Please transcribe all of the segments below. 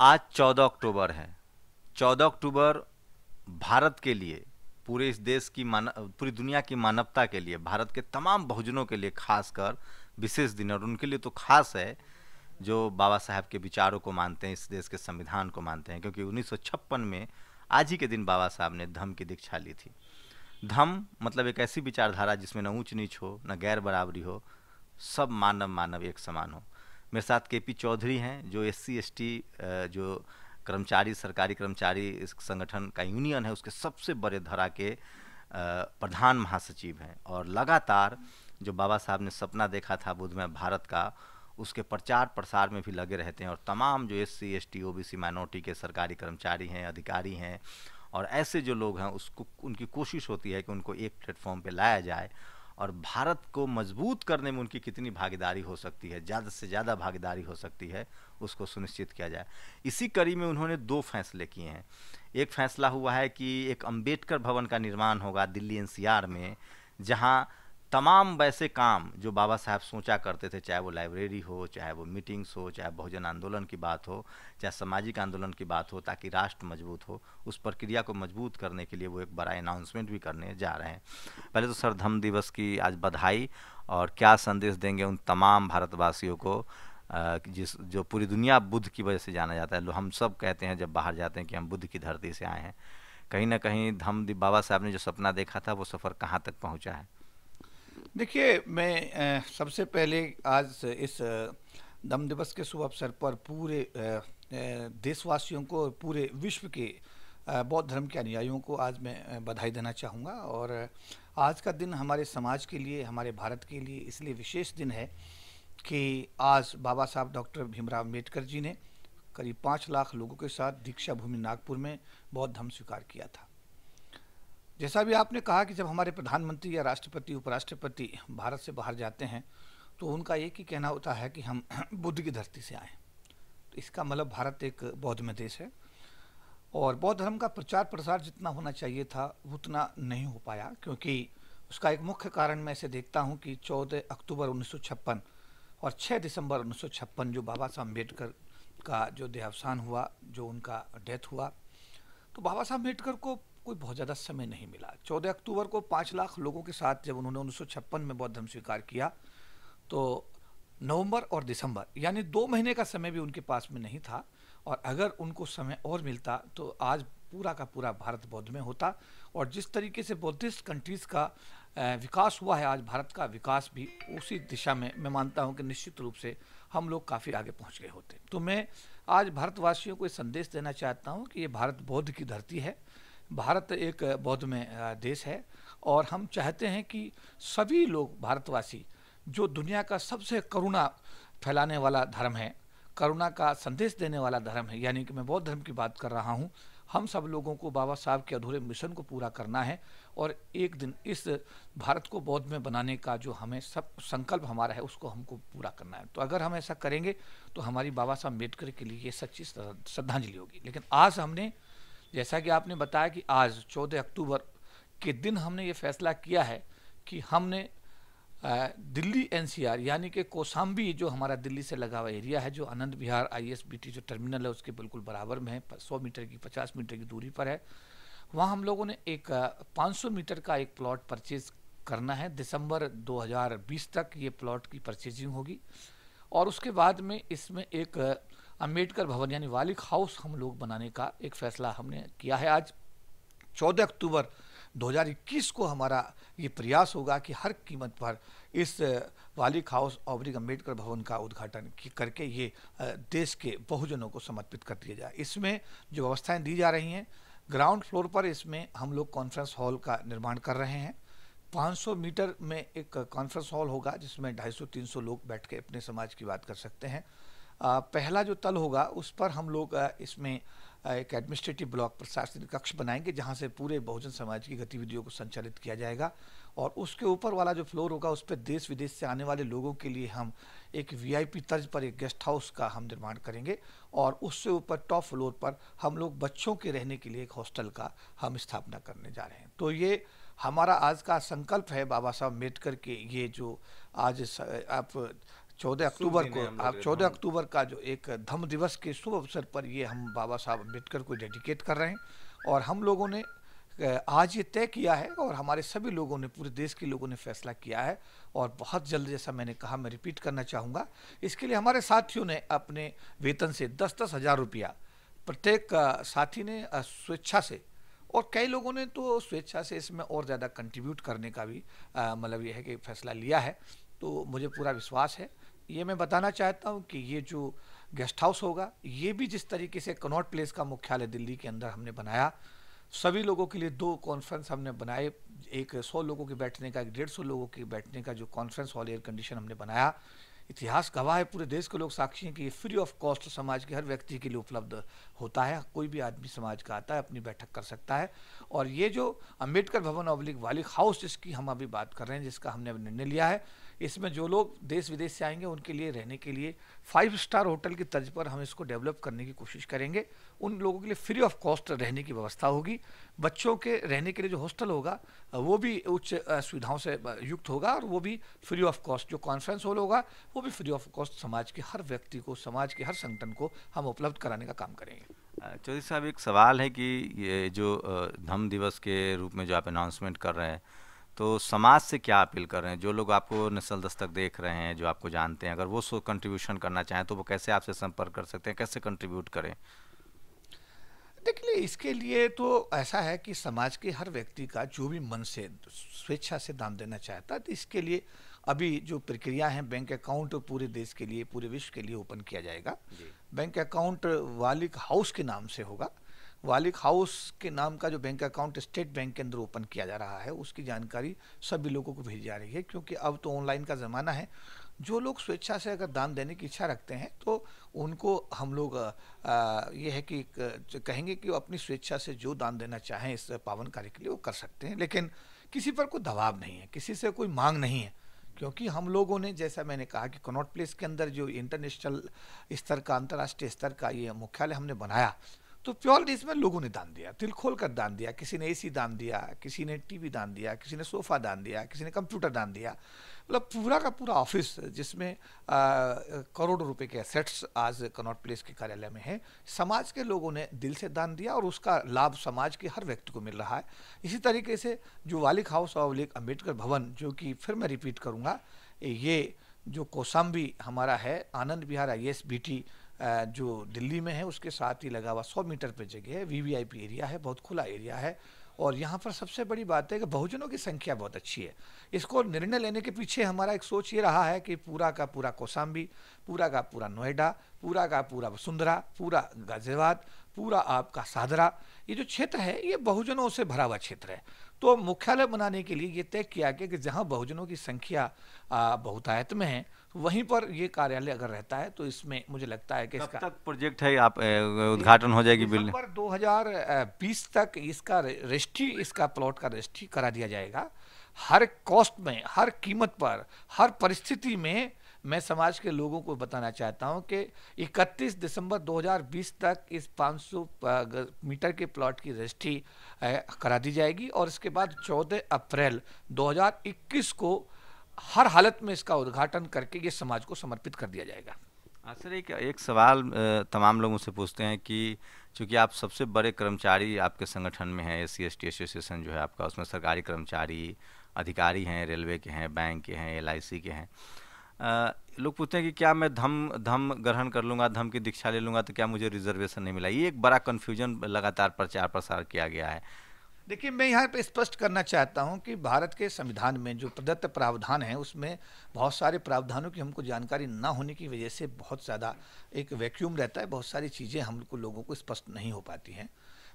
आज 14 अक्टूबर है 14 अक्टूबर भारत के लिए पूरे इस देश की मानव पूरी दुनिया की मानवता के लिए भारत के तमाम बहुजनों के लिए खासकर विशेष दिन और उनके लिए तो खास है जो बाबा साहब के विचारों को मानते हैं इस देश के संविधान को मानते हैं क्योंकि उन्नीस में आज ही के दिन बाबा साहब ने धम की दीक्षा ली थी धम मतलब एक ऐसी विचारधारा जिसमें न ऊंच नीच हो न गैर बराबरी हो सब मानव मानव एक समान हो मेरे साथ के पी चौधरी हैं जो एस सी जो कर्मचारी सरकारी कर्मचारी इस संगठन का यूनियन है उसके सबसे बड़े धरा के प्रधान महासचिव हैं और लगातार जो बाबा साहब ने सपना देखा था में भारत का उसके प्रचार प्रसार में भी लगे रहते हैं और तमाम जो S C S T O B C minority के सरकारी कर्मचारी हैं अधिकारी हैं और ऐसे जो लोग हैं उसको उनकी कोशिश होती है कि उनको एक प्लेटफॉर्म पर लाया जाए और भारत को मजबूत करने में उनकी कितनी भागीदारी हो सकती है ज़्यादा से ज़्यादा भागीदारी हो सकती है उसको सुनिश्चित किया जाए इसी कड़ी में उन्होंने दो फैसले किए हैं एक फैसला हुआ है कि एक अंबेडकर भवन का निर्माण होगा दिल्ली एनसीआर में जहां तमाम वैसे काम जो बाबा साहब सोचा करते थे चाहे वो लाइब्रेरी हो चाहे वो मीटिंग्स हो चाहे बहुजन आंदोलन की बात हो चाहे सामाजिक आंदोलन की बात हो ताकि राष्ट्र मजबूत हो उस प्रक्रिया को मजबूत करने के लिए वो एक बड़ा अनाउंसमेंट भी करने जा रहे हैं पहले तो सर धम दिवस की आज बधाई और क्या संदेश देंगे उन तमाम भारतवासियों को जिस जो पूरी दुनिया बुद्ध की वजह से जाना जाता है हम सब कहते हैं जब बाहर जाते हैं कि हम बुद्ध की धरती से आए हैं कहीं ना कहीं धम बाबा साहब ने जो सपना देखा था वो सफ़र कहाँ तक पहुँचा है देखिए मैं सबसे पहले आज इस दम दिवस के शुभ अवसर पर पूरे देशवासियों को पूरे विश्व के बौद्ध धर्म के अनुयायियों को आज मैं बधाई देना चाहूँगा और आज का दिन हमारे समाज के लिए हमारे भारत के लिए इसलिए विशेष दिन है कि आज बाबा साहब डॉक्टर भीमराव अम्बेडकर जी ने करीब पाँच लाख लोगों के साथ दीक्षा भूमि नागपुर में बौद्ध धर्म स्वीकार किया था जैसा भी आपने कहा कि जब हमारे प्रधानमंत्री या राष्ट्रपति उपराष्ट्रपति भारत से बाहर जाते हैं तो उनका एक ही कहना होता है कि हम बुद्ध की धरती से आए तो इसका मतलब भारत एक बौद्ध में देश है और बौद्ध धर्म का प्रचार प्रसार जितना होना चाहिए था उतना नहीं हो पाया क्योंकि उसका एक मुख्य कारण मैं ऐसे देखता हूँ कि 14 अक्टूबर 1956 और 6 दिसंबर 1956 जो बाबा साहब अम्बेडकर का जो देहावसान हुआ जो उनका डेथ हुआ तो बाबा साहब अम्बेडकर को कोई बहुत ज़्यादा समय नहीं मिला चौदह अक्टूबर को पाँच लाख लोगों के साथ जब उन्होंने उन्नीस में बौद्ध धर्म स्वीकार किया तो नवंबर और दिसंबर यानी दो महीने का समय भी उनके पास में नहीं था और अगर उनको समय और मिलता तो आज पूरा का पूरा भारत बौद्ध में होता और जिस तरीके से बौद्धिस्ट कंट्रीज़ का विकास हुआ है आज भारत का विकास भी उसी दिशा में मैं मानता हूं कि निश्चित रूप से हम लोग काफ़ी आगे पहुंच गए होते तो मैं आज भारतवासियों को ये संदेश देना चाहता हूँ कि ये भारत बौद्ध की धरती है भारत एक बौद्ध में देश है और हम चाहते हैं कि सभी लोग भारतवासी जो दुनिया का सबसे करुणा फैलाने वाला धर्म है करुणा का संदेश देने वाला धर्म है यानी कि मैं बौद्ध धर्म की बात कर रहा हूँ हम सब लोगों को बाबा साहब के अधूरे मिशन को पूरा करना है और एक दिन इस भारत को बौद्ध में बनाने का जो हमें सब संकल्प हमारा है उसको हमको पूरा करना है तो अगर हम ऐसा करेंगे तो हमारी बाबा साहब अम्बेडकर के लिए ये सच्ची श्रद्धांजलि होगी लेकिन आज हमने जैसा कि आपने बताया कि आज 14 अक्टूबर के दिन हमने ये फैसला किया है कि हमने दिल्ली एनसीआर यानी कि कोसाम्बी जो हमारा दिल्ली से लगा हुआ एरिया है जो आनंद बिहार आईएसबीटी जो टर्मिनल है उसके बिल्कुल बराबर में है सौ मीटर की पचास मीटर की दूरी पर है वहाँ हम लोगों ने एक पाँच मीटर का एक प्लॉट परचेज करना है दिसंबर 2020 तक ये प्लॉट की परचेजिंग होगी और उसके बाद में इसमें एक अम्बेडकर भवन यानी वालिक हाउस हम लोग बनाने का एक फैसला हमने किया है आज 14 अक्टूबर 2021 को हमारा ये प्रयास होगा कि हर कीमत पर इस वालिक हाउस ऑब्रिक अम्बेडकर भवन का उद्घाटन करके ये देश के बहुजनों को समर्पित कर दिया जाए इसमें जो व्यवस्थाएँ दी जा रही हैं ग्राउंड फ्लोर पर इसमें हम लोग कॉन्फ्रेंस हॉल का निर्माण कर रहे हैं 500 मीटर में एक कॉन्फ्रेंस हॉल होगा जिसमें 250-300 लोग बैठ के अपने समाज की बात कर सकते हैं पहला जो तल होगा उस पर हम लोग इसमें एक एडमिनिस्ट्रेटिव ब्लॉक प्रशासनिक कक्ष बनाएंगे जहां से पूरे बहुजन समाज की गतिविधियों को संचालित किया जाएगा और उसके ऊपर वाला जो फ्लोर होगा उस पर देश विदेश से आने वाले लोगों के लिए हम एक वीआईपी तर्ज पर एक गेस्ट हाउस का हम निर्माण करेंगे और उससे ऊपर टॉप फ्लोर पर हम लोग बच्चों के रहने के लिए एक हॉस्टल का हम स्थापना करने जा रहे हैं तो ये हमारा आज का संकल्प है बाबा साहब अम्बेडकर के ये जो आज आप चौदह अक्टूबर को आप चौदह हाँ। अक्टूबर का जो एक धम्म दिवस के शुभ अवसर पर ये हम बाबा साहब अम्बेडकर को डेडिकेट कर रहे हैं और हम लोगों ने आज ये तय किया है और हमारे सभी लोगों ने पूरे देश के लोगों ने फैसला किया है और बहुत जल्द जैसा मैंने कहा मैं रिपीट करना चाहूँगा इसके लिए हमारे साथियों ने अपने वेतन से दस दस हज़ार रुपया प्रत्येक साथी ने स्वेच्छा से और कई लोगों ने तो स्वेच्छा से इसमें और ज़्यादा कंट्रीब्यूट करने का भी मतलब यह है कि फैसला लिया है तो मुझे पूरा विश्वास है ये मैं बताना चाहता हूँ कि ये जो गेस्ट हाउस होगा ये भी जिस तरीके से कनॉट प्लेस का मुख्यालय दिल्ली के अंदर हमने बनाया सभी लोगों के लिए दो कॉन्फ्रेंस हमने बनाए एक सौ लोगों के बैठने का एक डेढ़ सौ लोगों के बैठने का जो कॉन्फ्रेंस हॉल एयर कंडीशन हमने बनाया इतिहास गवाह है पूरे देश के लोग साक्षी हैं कि ये फ्री ऑफ कॉस्ट समाज के हर व्यक्ति के लिए उपलब्ध होता है कोई भी आदमी समाज का आता है अपनी बैठक कर सकता है और ये जो अम्बेडकर भवन अब्लिक वालिक हाउस जिसकी हम अभी बात कर रहे हैं जिसका हमने निर्णय लिया है इसमें जो लोग देश विदेश से आएंगे उनके लिए रहने के लिए फाइव स्टार होटल की तर्ज पर हम इसको डेवलप करने की कोशिश करेंगे उन लोगों के लिए फ्री ऑफ कॉस्ट रहने की व्यवस्था होगी बच्चों के रहने के लिए जो हॉस्टल होगा वो भी उच्च सुविधाओं से युक्त होगा और वो भी फ्री ऑफ कॉस्ट जो कॉन्फ्रेंस हॉल होगा वो भी फ्री ऑफ कॉस्ट समाज के हर व्यक्ति को समाज के हर संगठन को हम उपलब्ध कराने का काम करेंगे चौधरी साहब एक सवाल है कि ये जो धम दिवस के रूप में जो आप अनाउंसमेंट कर रहे हैं तो समाज से क्या अपील कर रहे हैं जो लोग आपको नस्ल दस्तक देख रहे हैं जो आपको जानते हैं अगर वो सो कंट्रीब्यूशन करना चाहें तो वो कैसे आपसे संपर्क कर सकते हैं कैसे कंट्रीब्यूट करें देखिए इसके लिए तो ऐसा है कि समाज के हर व्यक्ति का जो भी मन से स्वेच्छा से दान देना चाहता है तो इसके लिए अभी जो प्रक्रिया है बैंक अकाउंट पूरे देश के लिए पूरे विश्व के लिए ओपन किया जाएगा बैंक अकाउंट वालिक हाउस के नाम से होगा वालिक हाउस के नाम का जो बैंक अकाउंट स्टेट बैंक के अंदर ओपन किया जा रहा है उसकी जानकारी सभी लोगों को भेजी जा रही है क्योंकि अब तो ऑनलाइन का ज़माना है जो लोग स्वेच्छा से अगर दान देने की इच्छा रखते हैं तो उनको हम लोग ये है कि कहेंगे कि वो अपनी स्वेच्छा से जो दान देना चाहें इस पावन कार्य के लिए वो कर सकते हैं लेकिन किसी पर कोई दबाव नहीं है किसी से कोई मांग नहीं है क्योंकि हम लोगों ने जैसा मैंने कहा कि कनॉट प्लेस के अंदर जो इंटरनेशनल स्तर का अंतर्राष्ट्रीय स्तर का ये मुख्यालय हमने बनाया तो प्योरली इसमें लोगों ने दान दिया तिल खोल कर दान दिया किसी ने सी दान दिया किसी ने टीवी दान दिया किसी ने सोफ़ा दान दिया किसी ने कंप्यूटर दान दिया मतलब पूरा का पूरा ऑफिस जिसमें करोड़ों रुपए के एसेट्स आज कनॉट प्लेस के कार्यालय में है समाज के लोगों ने दिल से दान दिया और उसका लाभ समाज के हर व्यक्ति को मिल रहा है इसी तरीके से जो वालिक हाउस और लेक अम्बेडकर भवन जो कि फिर मैं रिपीट करूँगा ये जो कौसाम्बी हमारा है Anand Vihar I S B T जो दिल्ली में है उसके साथ ही लगा हुआ सौ मीटर पर जगह है वी एरिया है बहुत खुला एरिया है और यहाँ पर सबसे बड़ी बात है कि बहुजनों की संख्या बहुत अच्छी है इसको निर्णय लेने के पीछे हमारा एक सोच ये रहा है कि पूरा का पूरा कोसाम्बी पूरा का पूरा नोएडा पूरा का पूरा वसुंधरा पूरा गाजियाबाद पूरा आपका सादरा ये जो क्षेत्र है ये बहुजनों से भरा हुआ क्षेत्र है तो मुख्यालय बनाने के लिए ये तय किया गया कि जहाँ बहुजनों की संख्या बहुतायत में है वहीं पर ये कार्यालय अगर रहता है तो इसमें मुझे लगता है कि इसका तक प्रोजेक्ट है आप उद्घाटन हो जाएगी बिल्डिंग पर 2020 तक इसका रजिस्ट्री इसका प्लॉट का रजिस्ट्री करा दिया जाएगा हर कॉस्ट में हर कीमत पर हर परिस्थिति में मैं समाज के लोगों को बताना चाहता हूं कि 31 दिसंबर 2020 तक इस 500 मीटर के प्लॉट की रजिस्ट्री करा दी जाएगी और इसके बाद 14 अप्रैल 2021 को हर हालत में इसका उद्घाटन करके ये समाज को समर्पित कर दिया जाएगा सर एक एक सवाल तमाम लोगों से पूछते हैं कि चूँकि आप सबसे बड़े कर्मचारी आपके संगठन में हैं S C S T association जो है आपका उसमें सरकारी कर्मचारी अधिकारी हैं रेलवे के हैं बैंक के हैं एल के हैं लोग पूछते हैं कि क्या मैं धम धम ग्रहण कर लूँगा धम की दीक्षा ले लूँगा तो क्या मुझे रिजर्वेशन नहीं मिला ये एक बड़ा कन्फ्यूजन लगातार प्रचार प्रसार किया गया है देखिए मैं यहाँ पर स्पष्ट करना चाहता हूँ कि भारत के संविधान में जो प्रदत्त प्रावधान हैं उसमें बहुत सारे प्रावधानों की हमको जानकारी ना होने की वजह से बहुत ज़्यादा एक वैक्यूम रहता है बहुत सारी चीज़ें हम लोगों को स्पष्ट नहीं हो पाती हैं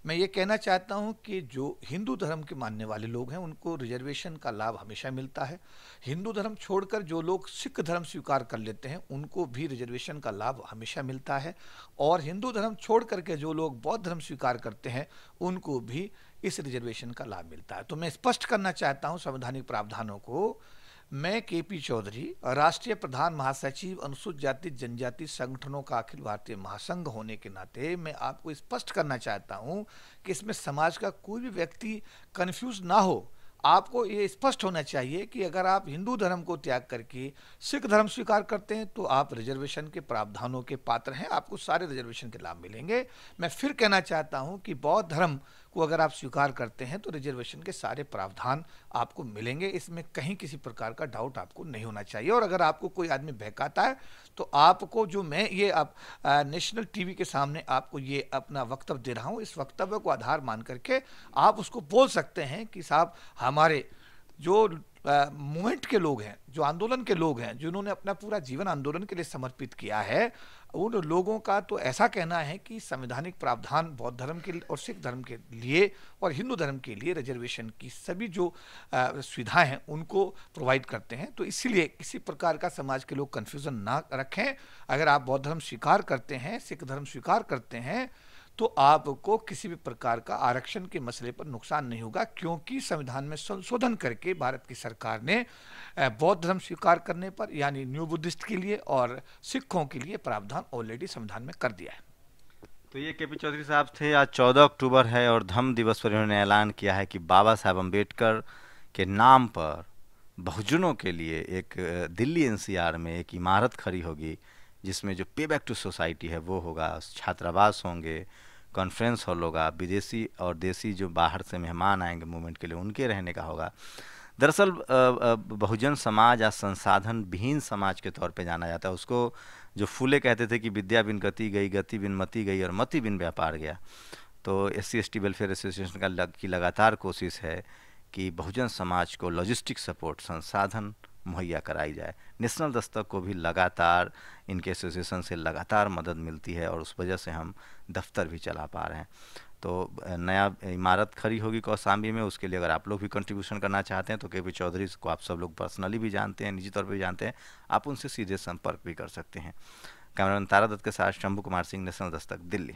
मैं ये कहना चाहता हूँ कि जो हिंदू धर्म के मानने वाले लोग हैं उनको रिजर्वेशन का लाभ हमेशा मिलता है हिंदू धर्म छोड़कर जो लोग सिख धर्म स्वीकार कर लेते हैं उनको भी रिजर्वेशन का लाभ हमेशा मिलता है और हिंदू धर्म छोड़ करके जो लोग बौद्ध धर्म स्वीकार करते हैं उनको भी इस रिजर्वेशन का लाभ मिलता है तो मैं स्पष्ट करना चाहता हूँ संवैधानिक प्रावधानों को मैं के पी चौधरी राष्ट्रीय प्रधान महासचिव अनुसूचित जाति जनजाति संगठनों का अखिल भारतीय महासंघ होने के नाते मैं आपको स्पष्ट करना चाहता हूं कि इसमें समाज का कोई भी व्यक्ति कंफ्यूज ना हो आपको ये स्पष्ट होना चाहिए कि अगर आप हिंदू धर्म को त्याग करके सिख धर्म स्वीकार करते हैं तो आप रिजर्वेशन के प्रावधानों के पात्र हैं आपको सारे रिजर्वेशन के लाभ मिलेंगे मैं फिर कहना चाहता हूँ कि बौद्ध धर्म को अगर आप स्वीकार करते हैं तो रिजर्वेशन के सारे प्रावधान आपको मिलेंगे इसमें कहीं किसी प्रकार का डाउट आपको नहीं होना चाहिए और अगर आपको कोई आदमी बहकाता है तो आपको जो मैं ये आप नेशनल टीवी के सामने आपको ये अपना वक्तव्य दे रहा हूँ इस वक्तव्य को आधार मान करके आप उसको बोल सकते हैं कि साहब हमारे जो मूवमेंट के लोग हैं जो आंदोलन के लोग हैं जिन्होंने अपना पूरा जीवन आंदोलन के लिए समर्पित किया है उन लोगों का तो ऐसा कहना है कि संवैधानिक प्रावधान बौद्ध धर्म के और सिख धर्म के लिए और हिंदू धर्म के लिए रिजर्वेशन की सभी जो सुविधाएं हैं उनको प्रोवाइड करते हैं तो इसीलिए किसी प्रकार का समाज के लोग कन्फ्यूज़न ना रखें अगर आप बौद्ध धर्म स्वीकार करते हैं सिख धर्म स्वीकार करते हैं तो आपको किसी भी प्रकार का आरक्षण के मसले पर नुकसान नहीं होगा क्योंकि संविधान में संशोधन करके भारत की सरकार ने बौद्ध धर्म स्वीकार करने पर यानी न्यू बुद्धिस्ट के लिए और सिखों के लिए प्रावधान ऑलरेडी संविधान में कर दिया है तो ये के पी चौधरी साहब थे आज चौदह अक्टूबर है और धम्म दिवस पर इन्होंने ऐलान किया है कि बाबा साहब अम्बेडकर के नाम पर बहुजनों के लिए एक दिल्ली एनसीआर में एक इमारत खड़ी होगी जिसमें जो पे बैक टू सोसाइटी है वो होगा छात्रावास होंगे कॉन्फ्रेंस हॉल होगा विदेशी और देसी जो बाहर से मेहमान आएंगे मूवमेंट के लिए उनके रहने का होगा दरअसल बहुजन समाज या संसाधन विहीन समाज के तौर पे जाना जाता है उसको जो फूले कहते थे कि विद्या बिन गति गई गति बिन मति गई और मति बिन व्यापार गया तो S C S T welfare association का लग, की लगातार कोशिश है कि बहुजन समाज को लॉजिस्टिक सपोर्ट संसाधन मुहैया कराई जाए नेशनल दस्तक को भी लगातार इनके एसोसिएशन से लगातार मदद मिलती है और उस वजह से हम दफ्तर भी चला पा रहे हैं तो नया इमारत खड़ी होगी कौसाम्बी में उसके लिए अगर आप लोग भी कंट्रीब्यूशन करना चाहते हैं तो के पी चौधरी को आप सब लोग पर्सनली भी जानते हैं निजी तौर पर भी जानते हैं आप उनसे सीधे संपर्क भी कर सकते हैं कैमरामैन तारा दत्त के साथ शंभू कुमार सिंह नेशनल दस्तक दिल्ली